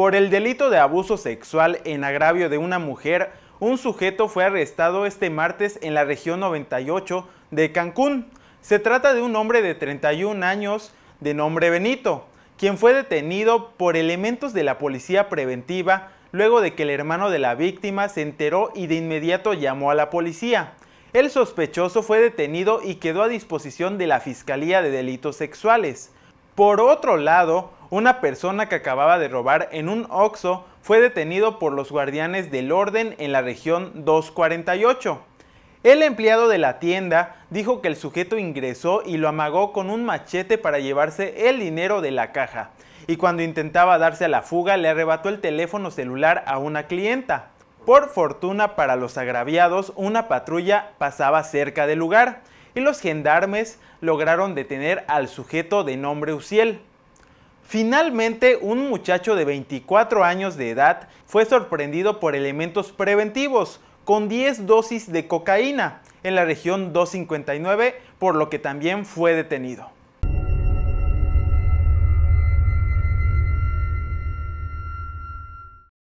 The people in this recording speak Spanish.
Por el delito de abuso sexual en agravio de una mujer, un sujeto fue arrestado este martes en la región 98 de Cancún. Se trata de un hombre de 31 años de nombre Benito, quien fue detenido por elementos de la policía preventiva luego de que el hermano de la víctima se enteró y de inmediato llamó a la policía. El sospechoso fue detenido y quedó a disposición de la Fiscalía de Delitos Sexuales. Por otro lado, una persona que acababa de robar en un oxo fue detenido por los guardianes del orden en la región 248. El empleado de la tienda dijo que el sujeto ingresó y lo amagó con un machete para llevarse el dinero de la caja, y cuando intentaba darse a la fuga le arrebató el teléfono celular a una clienta. Por fortuna para los agraviados, una patrulla pasaba cerca del lugar y los gendarmes lograron detener al sujeto de nombre Uciel. Finalmente, un muchacho de 24 años de edad fue sorprendido por elementos preventivos con 10 dosis de cocaína en la región 259, por lo que también fue detenido.